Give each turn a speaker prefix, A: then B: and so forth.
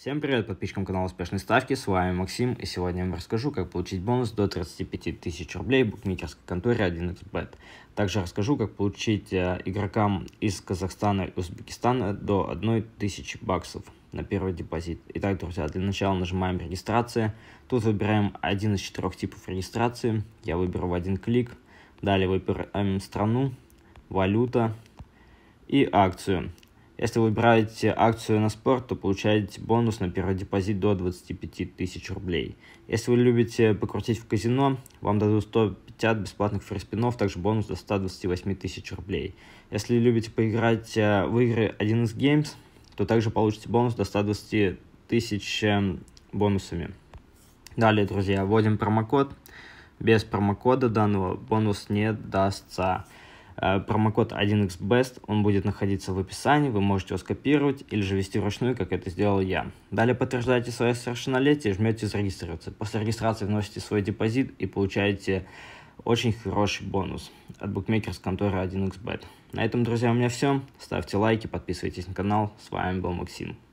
A: Всем привет подписчикам канала Успешной Ставки, с вами Максим, и сегодня я вам расскажу, как получить бонус до 35 тысяч рублей в букмекерской конторе 1xbet. Также расскажу, как получить э, игрокам из Казахстана и Узбекистана до 1 тысячи баксов на первый депозит. Итак, друзья, для начала нажимаем «Регистрация», тут выбираем один из четырех типов регистрации, я выберу в один клик, далее выбираем страну, валюта и акцию. Если вы выбираете акцию на спорт, то получаете бонус на первый депозит до 25 тысяч рублей. Если вы любите покрутить в казино, вам дадут 150 бесплатных фриспинов, также бонус до 128 тысяч рублей. Если любите поиграть э, в игры 1x Games, то также получите бонус до 120 тысяч э, бонусами. Далее, друзья, вводим промокод. Без промокода данного бонус не дастся. Э, промокод 1xbest, он будет находиться в описании, вы можете его скопировать или же ввести вручную, как это сделал я. Далее подтверждаете свое совершеннолетие и жмете «Зарегистрироваться». После регистрации вносите свой депозит и получаете очень хороший бонус от букмекерской конторы 1xbet. На этом, друзья, у меня все. Ставьте лайки, подписывайтесь на канал. С вами был Максим.